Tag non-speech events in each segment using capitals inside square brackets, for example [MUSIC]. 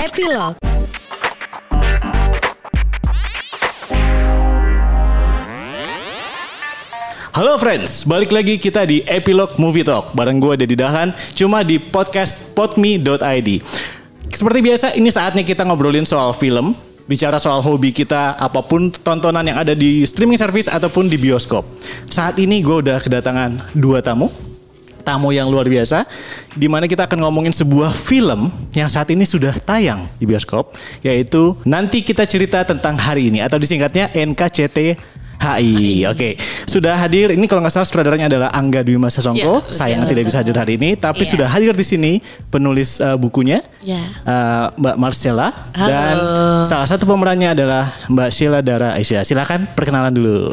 Epilog Halo friends, balik lagi kita di Epilog Movie Talk Bareng gue Deddy Dahan, cuma di podcast podme.id Seperti biasa, ini saatnya kita ngobrolin soal film Bicara soal hobi kita, apapun tontonan yang ada di streaming service ataupun di bioskop Saat ini gue udah kedatangan dua tamu tamu yang luar biasa di mana kita akan ngomongin sebuah film yang saat ini sudah tayang di bioskop yaitu nanti kita cerita tentang hari ini atau disingkatnya NKCT HI. Oke, okay. sudah hadir. Ini kalau nggak salah sutradaranya adalah Angga Dwi Masa Songko. Ya, Sayang tidak bisa hadir hari ini, tapi ya. sudah hadir di sini penulis uh, bukunya ya. uh, Mbak Marcella Halo. dan salah satu pemerannya adalah Mbak Sheila Dara Aisyah. Silakan perkenalan dulu.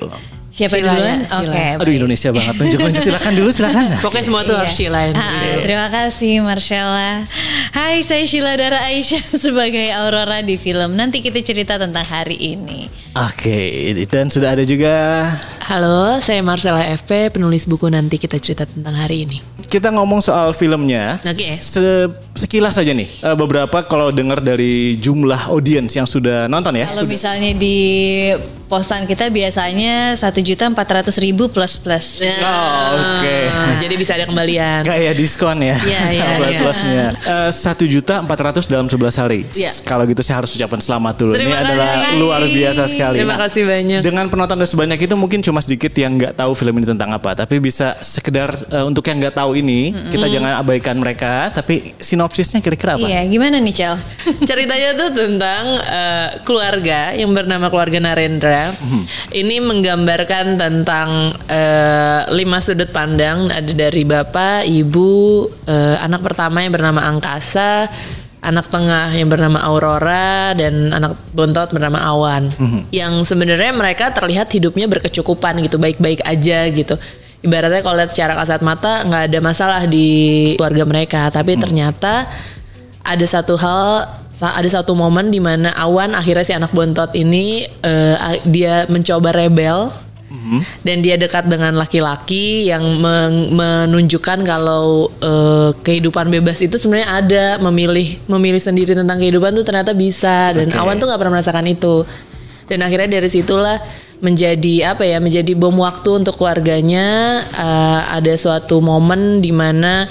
Siapa Sheila duluan? Ya, Oke. Okay, Aduh Indonesia banget. Tunjuk-tunjuk silakan dulu silakan. [LAUGHS] Pokoknya semua tuh iya. harus Sheila. terima iya. kasih Marcella. Hai, saya Sheila Dara Aisyah [LAUGHS] sebagai Aurora di film. Nanti kita cerita tentang hari ini. Oke, okay. dan sudah ada juga Halo, saya Marcella FP, penulis buku Nanti Kita Cerita Tentang Hari Ini. Kita ngomong soal filmnya. Oke. Okay. Se sekilas saja nih. Eh, beberapa kalau dengar dari jumlah audiens yang sudah nonton ya. Kalau misalnya di postan kita biasanya satu juta empat ratus ribu plus plus. Yeah. Oh, Oke. Okay. Jadi bisa ada kembalian. Kayak diskon ya. Iya [LAUGHS] iya. iya. Plus eh, satu juta empat ratus dalam sebelas hari. Yeah. Kalau gitu saya harus ucapkan selamat dulu. Terima Ini kasih. adalah luar biasa sekali. Terima nah, kasih banyak. Dengan penonton sebanyak itu mungkin cuma sedikit yang nggak tahu film ini tentang apa, tapi bisa sekedar uh, untuk yang nggak tahu ini mm-hmm. kita jangan abaikan mereka. Tapi sinopsisnya kira-kira apa? Iya, gimana nih Cel? [LAUGHS] Ceritanya tuh tentang uh, keluarga yang bernama keluarga Narendra Hmm. Ini menggambarkan tentang uh, lima sudut pandang ada dari bapak, ibu, uh, anak pertama yang bernama Angkasa, anak tengah yang bernama Aurora dan anak bontot bernama Awan. Hmm. Yang sebenarnya mereka terlihat hidupnya berkecukupan gitu, baik-baik aja gitu ibaratnya kalau lihat secara kasat mata nggak ada masalah di keluarga mereka tapi hmm. ternyata ada satu hal ada satu momen di mana Awan akhirnya si anak bontot ini uh, dia mencoba rebel mm-hmm. dan dia dekat dengan laki-laki yang men- menunjukkan kalau uh, kehidupan bebas itu sebenarnya ada memilih memilih sendiri tentang kehidupan tuh ternyata bisa dan okay. Awan tuh nggak pernah merasakan itu dan akhirnya dari situlah menjadi apa ya menjadi bom waktu untuk keluarganya uh, ada suatu momen di mana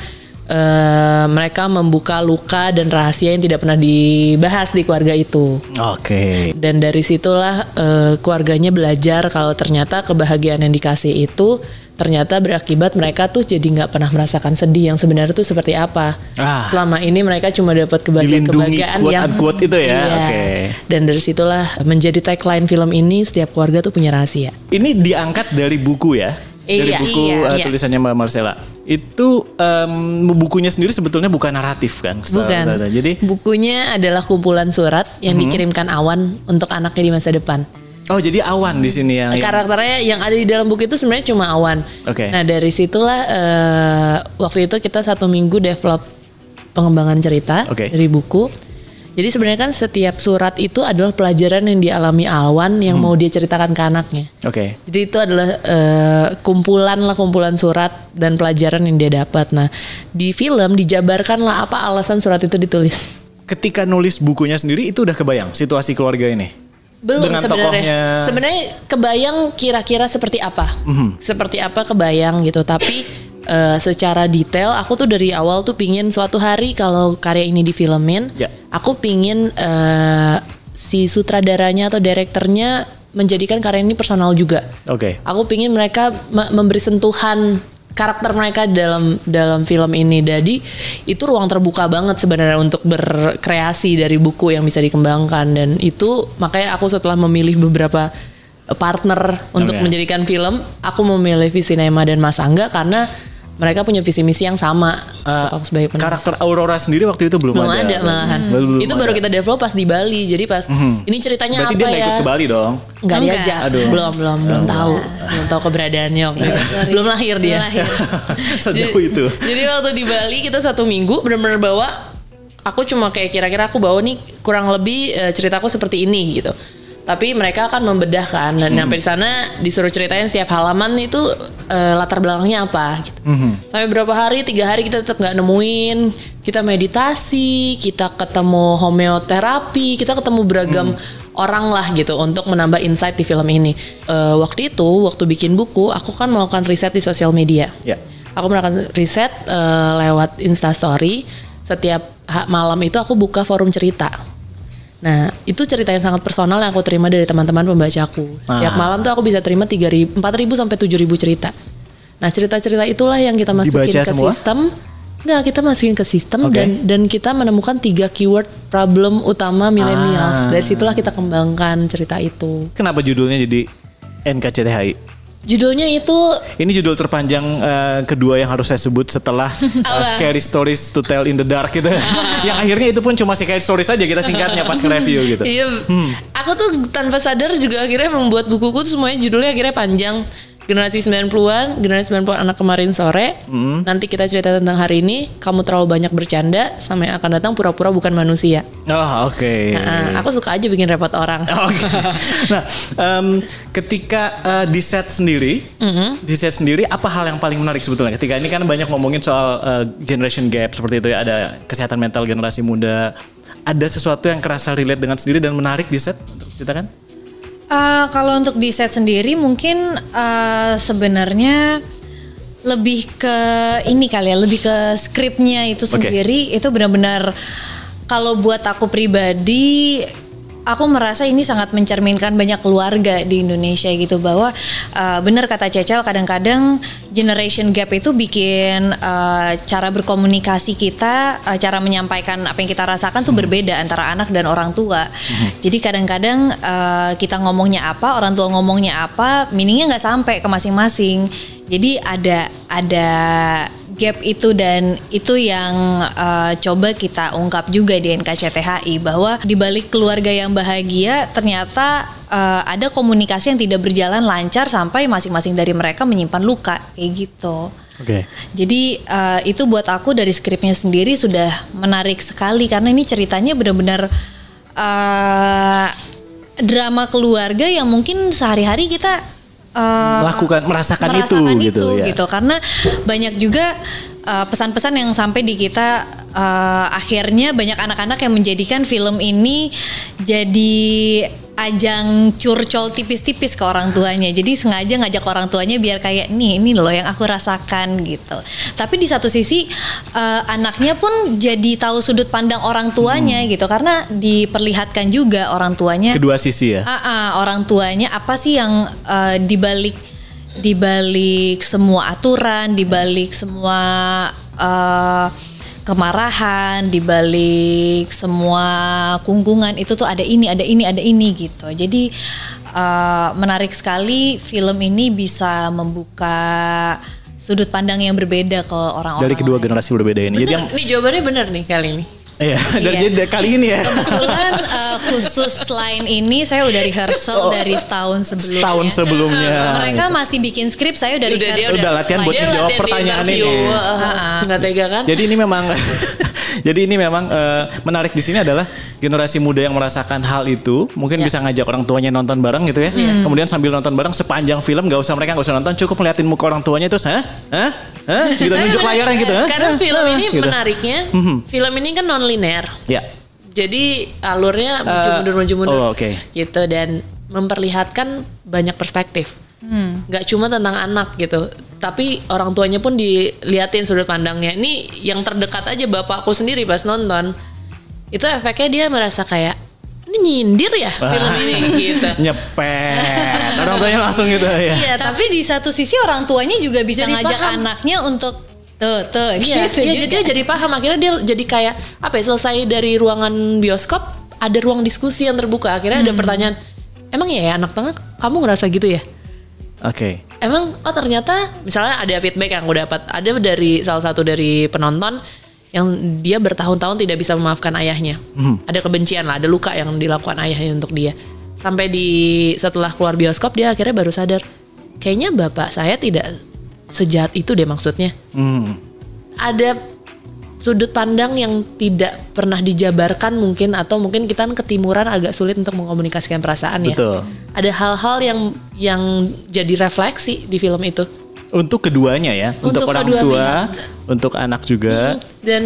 uh, mereka membuka luka dan rahasia yang tidak pernah dibahas di keluarga itu. Oke. Okay. Dan dari situlah uh, keluarganya belajar kalau ternyata kebahagiaan yang dikasih itu ternyata berakibat mereka tuh jadi nggak pernah merasakan sedih yang sebenarnya tuh seperti apa. Ah, Selama ini mereka cuma dapat kebahagiaan kebahagiaan quote yang kuat itu ya. Iya. Oke. Okay. Dan dari situlah menjadi tagline film ini setiap keluarga tuh punya rahasia. Ini diangkat dari buku ya? dari iya, buku iya, uh, iya. tulisannya Mbak Marcella. Itu um, bukunya sendiri sebetulnya bukan naratif kan? Bukan. Saya, jadi bukunya adalah kumpulan surat yang hmm. dikirimkan Awan untuk anaknya di masa depan. Oh jadi Awan di sini yang karakternya yang... yang ada di dalam buku itu sebenarnya cuma Awan. Oke. Okay. Nah dari situlah uh, waktu itu kita satu minggu develop pengembangan cerita okay. dari buku jadi sebenarnya kan setiap surat itu adalah pelajaran yang dialami Alwan yang hmm. mau dia ceritakan ke anaknya. Oke. Okay. Jadi itu adalah uh, kumpulan lah kumpulan surat dan pelajaran yang dia dapat. Nah, di film dijabarkan lah apa alasan surat itu ditulis. Ketika nulis bukunya sendiri itu udah kebayang situasi keluarga ini belum dengan sebenarnya tokohnya. sebenarnya kebayang kira-kira seperti apa -hmm. seperti apa kebayang gitu tapi uh, secara detail aku tuh dari awal tuh pingin suatu hari kalau karya ini difilmin, yeah. aku pingin uh, si sutradaranya atau direkturnya menjadikan karya ini personal juga. Oke. Okay. Aku pingin mereka memberi sentuhan karakter mereka dalam dalam film ini. Jadi itu ruang terbuka banget sebenarnya untuk berkreasi dari buku yang bisa dikembangkan dan itu makanya aku setelah memilih beberapa partner untuk oh, menjadikan film, aku memilih Visinema dan Mas Angga karena mereka punya visi misi yang sama. Ah, uh, sebagai Karakter Aurora sendiri waktu itu belum, belum ada. ada malahan. Hmm. Belum, itu ada. baru kita develop pas di Bali. Jadi pas hmm. ini ceritanya Berarti apa dia ya? ikut ke Bali dong. Enggak diajak. Aduh. Belum belum belum tahu. Belum tahu keberadaannya waktu belum lahir dia. Belum lahir. [LAUGHS] Sejauh itu. Jadi waktu di Bali kita satu minggu benar-benar bawa aku cuma kayak kira-kira aku bawa nih kurang lebih eh, ceritaku seperti ini gitu tapi mereka akan membedahkan dan hmm. sampai di sana disuruh ceritain setiap halaman itu uh, latar belakangnya apa gitu hmm. sampai berapa hari tiga hari kita tetap nggak nemuin kita meditasi kita ketemu homeoterapi kita ketemu beragam hmm. orang lah gitu untuk menambah insight di film ini uh, waktu itu waktu bikin buku aku kan melakukan riset di sosial media yeah. aku melakukan riset uh, lewat instastory setiap malam itu aku buka forum cerita Nah, itu cerita yang sangat personal yang aku terima dari teman-teman pembacaku. Setiap ah. malam tuh aku bisa terima 3.000, 4.000 sampai 7.000 cerita. Nah, cerita-cerita itulah yang kita masukin Dibaca ke semua? sistem. Enggak, kita masukin ke sistem okay. dan dan kita menemukan tiga keyword problem utama milenial. Ah. Dari situlah kita kembangkan cerita itu. Kenapa judulnya jadi NKCTHI? Judulnya itu Ini judul terpanjang uh, kedua yang harus saya sebut setelah uh, [LAUGHS] Scary Stories to Tell in the Dark gitu. [LAUGHS] yang akhirnya itu pun cuma Scary Stories aja kita singkatnya pas nge-review gitu. Iya. Hmm. Aku tuh tanpa sadar juga akhirnya membuat bukuku tuh semuanya judulnya akhirnya panjang generasi 90-an, generasi 90-an anak kemarin sore. Mm. Nanti kita cerita tentang hari ini, kamu terlalu banyak bercanda sama yang akan datang pura-pura bukan manusia. Oh, oke. Okay. Nah, aku suka aja bikin repot orang. [LAUGHS] Oke. Okay. nah, um, ketika uh, di set sendiri, mm-hmm. di set sendiri apa hal yang paling menarik sebetulnya? Ketika ini kan banyak ngomongin soal uh, generation gap seperti itu ya, ada kesehatan mental generasi muda. Ada sesuatu yang kerasa relate dengan sendiri dan menarik di set untuk ceritakan? Uh, kalau untuk di set sendiri mungkin uh, sebenarnya lebih ke ini kali ya, lebih ke skripnya itu sendiri okay. itu benar-benar kalau buat aku pribadi aku merasa ini sangat mencerminkan banyak keluarga di Indonesia gitu bahwa uh, benar kata Cecel kadang-kadang generation gap itu bikin uh, cara berkomunikasi kita, uh, cara menyampaikan apa yang kita rasakan tuh hmm. berbeda antara anak dan orang tua. Hmm. Jadi kadang-kadang uh, kita ngomongnya apa, orang tua ngomongnya apa, mininya nggak sampai ke masing-masing. Jadi ada ada gap itu dan itu yang uh, coba kita ungkap juga di NKCTHI bahwa di balik keluarga yang bahagia ternyata uh, ada komunikasi yang tidak berjalan lancar sampai masing-masing dari mereka menyimpan luka kayak gitu. Oke. Okay. Jadi uh, itu buat aku dari skripnya sendiri sudah menarik sekali karena ini ceritanya benar-benar uh, drama keluarga yang mungkin sehari-hari kita uh, melakukan merasakan, merasakan itu, itu gitu ya. gitu karena banyak juga eh, pesan-pesan uh, yang sampai di kita uh, akhirnya banyak anak-anak yang menjadikan film ini jadi ajang curcol tipis-tipis ke orang tuanya. Jadi sengaja ngajak orang tuanya biar kayak nih ini loh yang aku rasakan gitu. Tapi di satu sisi uh, anaknya pun jadi tahu sudut pandang orang tuanya hmm. gitu karena diperlihatkan juga orang tuanya. Kedua sisi ya. Uh, uh, orang tuanya apa sih yang uh, dibalik dibalik semua aturan, dibalik semua uh, kemarahan, di balik semua kungkungan itu tuh ada ini, ada ini, ada ini gitu. Jadi uh, menarik sekali film ini bisa membuka sudut pandang yang berbeda ke orang-orang dari kedua lain. generasi berbeda ini. Bener, Jadi yang ini jawabannya benar nih kali ini. Iya, [LAUGHS] dari iya. kali ini ya. Kebetulan [LAUGHS] khusus line ini saya udah rehearsal oh, dari setahun sebelumnya. Setahun sebelumnya. Uh, mereka gitu. masih bikin skrip, saya udah, udah rehearsal. udah, latihan buat jawab pertanyaan ini. Enggak ah, ah. tega kan? Jadi ini memang [LAUGHS] jadi ini memang uh, menarik di sini adalah generasi muda yang merasakan hal itu mungkin yeah. bisa ngajak orang tuanya nonton bareng gitu ya. Mm. Kemudian sambil nonton bareng sepanjang film gak usah mereka gak usah nonton cukup ngeliatin muka orang tuanya terus hah? Hah? Hah? Gitu nunjuk layarnya gitu. Karena film ini gitu. menariknya mhm. film ini kan non linear. Iya. Jadi alurnya eh, maju mundur uh, maju mundur. Oh, gitu dan memperlihatkan banyak perspektif. Hmm. cuma tentang anak gitu, tapi orang tuanya pun diliatin sudut pandangnya. Ini yang terdekat aja bapakku sendiri pas nonton. Itu efeknya dia merasa kayak ini nyindir ya film ini [LAUGHS] gitu. Nyepet. Orang tuanya langsung gitu ya. Iya, tapi, tapi di satu sisi orang tuanya juga bisa ngajak paham. anaknya untuk tuh tuh iya gitu [LAUGHS] Ya jadi dia jadi paham akhirnya dia jadi kayak apa ya selesai dari ruangan bioskop ada ruang diskusi yang terbuka akhirnya hmm. ada pertanyaan emang ya, ya anak tengah kamu ngerasa gitu ya oke okay. emang oh ternyata misalnya ada feedback yang gue dapat ada dari salah satu dari penonton yang dia bertahun-tahun tidak bisa memaafkan ayahnya hmm. ada kebencian lah ada luka yang dilakukan ayahnya untuk dia sampai di setelah keluar bioskop dia akhirnya baru sadar kayaknya bapak saya tidak sejahat itu deh maksudnya. Hmm. Ada sudut pandang yang tidak pernah dijabarkan mungkin atau mungkin kita kan ketimuran agak sulit untuk mengkomunikasikan perasaan ya. Ada hal-hal yang yang jadi refleksi di film itu. Untuk keduanya ya, untuk, untuk orang tua, untuk anak juga. Hmm, dan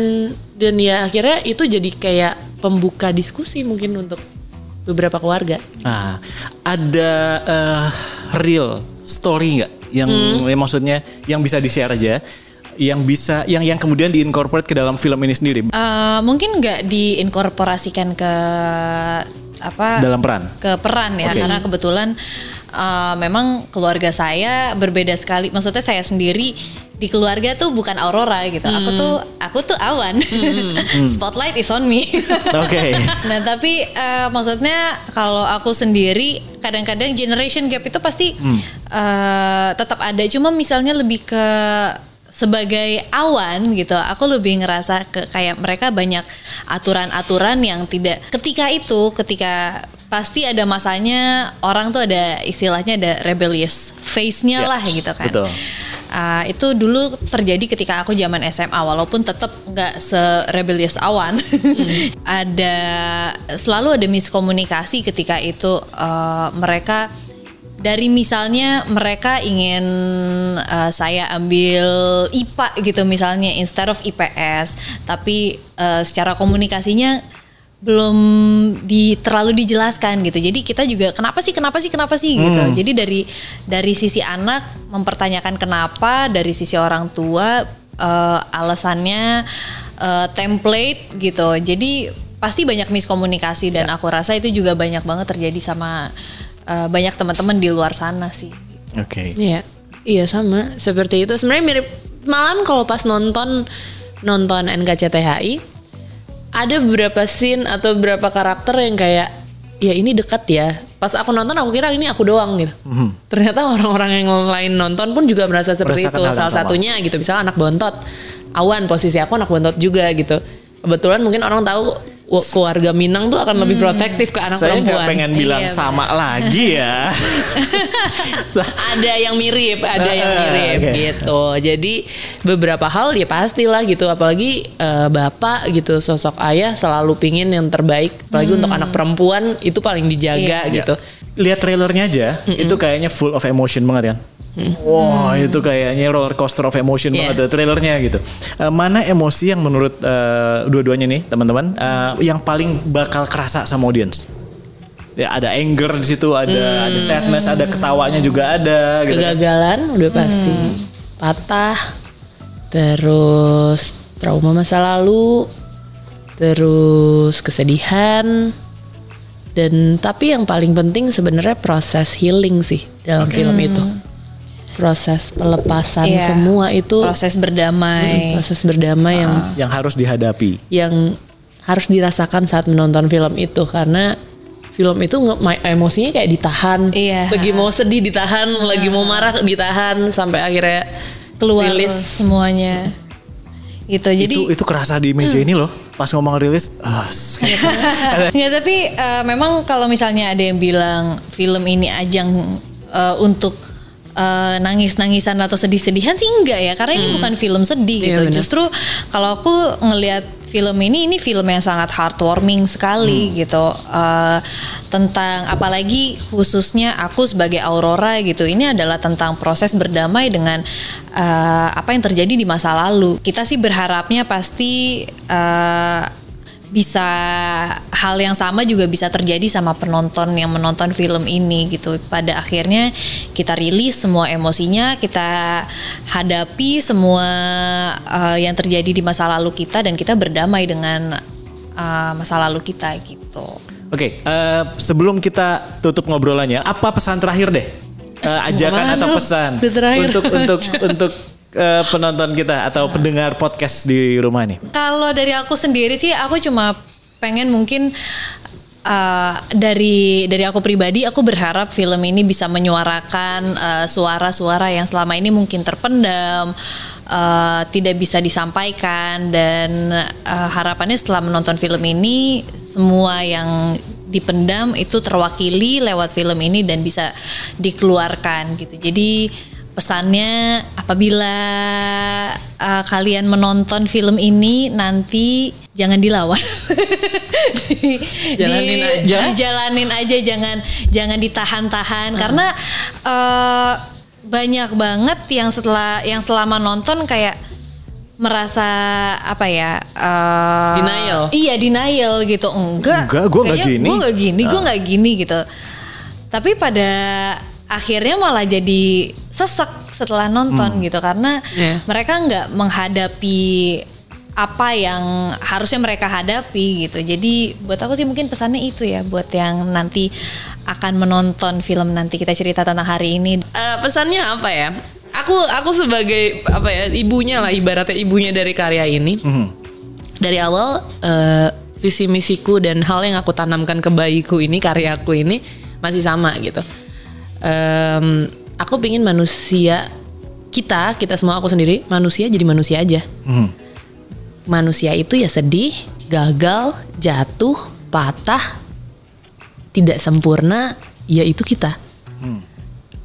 dan ya akhirnya itu jadi kayak pembuka diskusi mungkin untuk beberapa keluarga. Ah, ada uh, real story nggak yang hmm. ya maksudnya yang bisa di share aja yang bisa yang yang kemudian diincorporate ke dalam film ini sendiri? Uh, mungkin nggak diinkorporasikan ke apa? Dalam peran. Ke peran ya, okay. karena kebetulan uh, memang keluarga saya berbeda sekali. Maksudnya saya sendiri di keluarga tuh bukan aurora gitu. Hmm. Aku tuh aku tuh awan. Hmm. [LAUGHS] hmm. Spotlight is on me. [LAUGHS] Oke. okay. Nah, tapi uh, maksudnya kalau aku sendiri kadang-kadang generation gap itu pasti hmm. uh, tetap ada cuma misalnya lebih ke sebagai awan gitu aku lebih ngerasa ke kayak mereka banyak aturan-aturan yang tidak ketika itu ketika pasti ada masanya orang tuh ada istilahnya ada rebellious face-nya yeah. lah gitu kan. Betul uh, itu dulu terjadi ketika aku zaman SMA walaupun tetap nggak rebellious awan hmm. [LAUGHS] ada selalu ada miskomunikasi ketika itu uh, mereka dari misalnya mereka ingin uh, saya ambil IPA gitu misalnya instead of IPS tapi uh, secara komunikasinya belum di terlalu dijelaskan gitu. Jadi kita juga kenapa sih kenapa sih kenapa sih gitu. hmm. gitu. Jadi dari dari sisi anak mempertanyakan kenapa, dari sisi orang tua uh, alasannya uh, template gitu. Jadi pasti banyak miskomunikasi dan ya. aku rasa itu juga banyak banget terjadi sama uh, banyak teman-teman di luar sana sih. Oke. Okay. Iya. Iya sama seperti itu. Sebenarnya mirip malam kalau pas nonton nonton NKCTHI ada beberapa scene atau beberapa karakter yang kayak ya ini dekat ya. Pas aku nonton aku kira ini aku doang gitu. hmm Ternyata [LAUGHS] orang-orang yang lain nonton pun juga merasa seperti merasa itu. Salah sama. satunya gitu misalnya anak bontot. Awan posisi aku anak bontot juga gitu. Kebetulan mungkin orang tahu keluarga Minang tuh akan lebih hmm. protektif ke anak saya perempuan. Saya pengen bilang iya, sama bener. lagi ya. [LAUGHS] ada yang mirip, ada yang ah, ah, mirip okay. gitu. Jadi beberapa hal ya pastilah gitu, apalagi uh, bapak gitu sosok ayah selalu pingin yang terbaik, apalagi hmm. untuk anak perempuan itu paling dijaga yeah. gitu. Lihat trailernya aja, mm -mm. itu kayaknya full of emotion banget kan. Wah wow, hmm. itu kayaknya roller coaster of emotion yeah. banget trailernya gitu. Uh, mana emosi yang menurut uh, dua-duanya nih teman-teman uh, yang paling bakal kerasa sama audience? Ya ada anger di situ, ada hmm. ada sadness, ada ketawanya juga ada. Gitu. Kan? Kegagalan udah hmm. pasti, patah, terus trauma masa lalu, terus kesedihan, dan tapi yang paling penting sebenarnya proses healing sih dalam okay. film itu hmm proses pelepasan yeah. semua itu proses berdamai hmm, proses berdamai uh. yang ah. yang harus dihadapi yang harus dirasakan saat menonton film itu karena film itu emosinya kayak ditahan yeah. lagi mau sedih ditahan uh. lagi mau marah ditahan sampai akhirnya keluar rilis. semuanya gitu jadi itu, itu kerasa di meja hmm. ini loh pas ngomong rilis uh, [LAUGHS] nggak tapi uh, memang kalau misalnya ada yang bilang film ini ajang uh, untuk uh, nangis-nangisan atau sedih-sedihan sih enggak ya karena ini hmm. bukan film sedih iya, gitu. Bener. Justru kalau aku ngelihat film ini ini film yang sangat heartwarming sekali hmm. gitu. Uh, tentang apalagi khususnya aku sebagai Aurora gitu. Ini adalah tentang proses berdamai dengan uh, apa yang terjadi di masa lalu. Kita sih berharapnya pasti uh, bisa hal yang sama juga bisa terjadi sama penonton yang menonton film ini gitu. Pada akhirnya kita rilis semua emosinya, kita hadapi semua uh, yang terjadi di masa lalu kita dan kita berdamai dengan uh, masa lalu kita gitu. Oke, okay, uh, eh, sebelum kita tutup ngobrolannya, apa pesan terakhir deh? Uh, ajakan Mana? atau pesan untuk untuk [LAUGHS] untuk Eh, penonton kita atau pendengar podcast di rumah ini? Kalau dari aku sendiri sih aku cuma pengen mungkin uh, dari dari aku pribadi aku berharap film ini bisa menyuarakan eh, suara-suara uh, yang selama ini mungkin terpendam uh, tidak bisa disampaikan dan uh, harapannya setelah menonton film ini semua yang dipendam itu terwakili lewat film ini dan bisa dikeluarkan gitu jadi pesannya apabila uh, kalian menonton film ini nanti jangan dilawan di, [LAUGHS] jalanin di, aja jalanin aja jangan jangan ditahan-tahan hmm. karena uh, banyak banget yang setelah yang selama nonton kayak merasa apa ya uh, denial iya denial gitu enggak enggak gue nggak gini gue nggak ah. gini gue nggak gini gitu tapi pada akhirnya malah jadi sesek setelah nonton hmm. gitu karena yeah. mereka nggak menghadapi apa yang harusnya mereka hadapi gitu. Jadi buat aku sih mungkin pesannya itu ya buat yang nanti akan menonton film nanti kita cerita tentang hari ini. Uh, pesannya apa ya? Aku aku sebagai apa ya ibunya lah ibaratnya ibunya dari karya ini. Mm -hmm. Dari awal uh, visi misiku dan hal yang aku tanamkan ke bayiku ini karyaku ini masih sama gitu um, aku pingin manusia kita kita semua aku sendiri manusia jadi manusia aja hmm. manusia itu ya sedih gagal jatuh patah tidak sempurna yaitu kita hmm.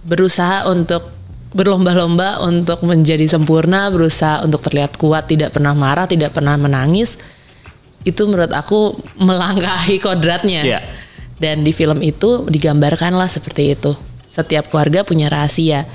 berusaha untuk berlomba-lomba untuk menjadi sempurna berusaha untuk terlihat kuat tidak pernah marah tidak pernah menangis itu menurut aku melangkahi kodratnya yeah. dan di film itu digambarkanlah seperti itu setiap keluarga punya rahasia.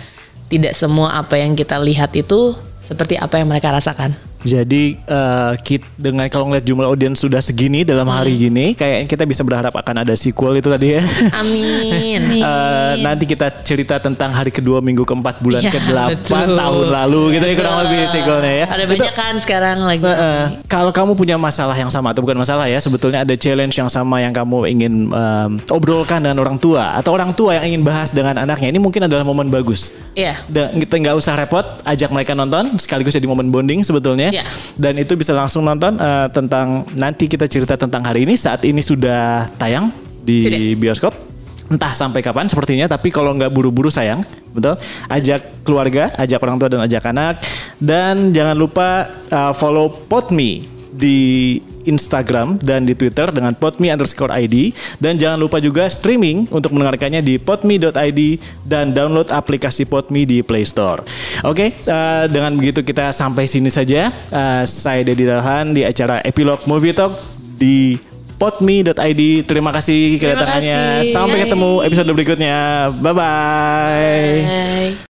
Tidak semua apa yang kita lihat itu seperti apa yang mereka rasakan. Jadi uh, kit dengan kalau ngeliat jumlah audiens sudah segini dalam hmm. hari gini, ini, kayaknya kita bisa berharap akan ada sequel itu tadi ya. Amin. uh, [LAUGHS] nanti kita cerita tentang hari kedua, minggu keempat, bulan ya, ke delapan tahun lalu gitu ya kurang lebih sequelnya ya. Ada banyak itu, kan sekarang lagi. Uh, uh, kalau kamu punya masalah yang sama atau bukan masalah ya, sebetulnya ada challenge yang sama yang kamu ingin um, obrolkan dengan orang tua atau orang tua yang ingin bahas dengan anaknya, ini mungkin adalah momen bagus. Iya. kita nggak usah repot, ajak mereka nonton sekaligus jadi momen bonding sebetulnya Ya. [LAUGHS] Dan itu bisa langsung nonton uh, tentang nanti kita cerita tentang hari ini saat ini sudah tayang di sudah. bioskop. Entah sampai kapan sepertinya, tapi kalau nggak buru-buru sayang, betul. Ajak keluarga, ajak orang tua dan ajak anak. Dan jangan lupa uh, follow potmi di Instagram dan di Twitter dengan potmi underscore ID dan jangan lupa juga streaming untuk mendengarkannya di potmi.id dan download aplikasi potmi di Play Store. Oke, okay, uh, eh, dengan begitu kita sampai sini saja. Uh, saya Dedi Dalhan di acara Epilog Movie Talk di potmi.id. Terima kasih kedatangannya. Sampai ketemu episode berikutnya. Bye-bye. bye.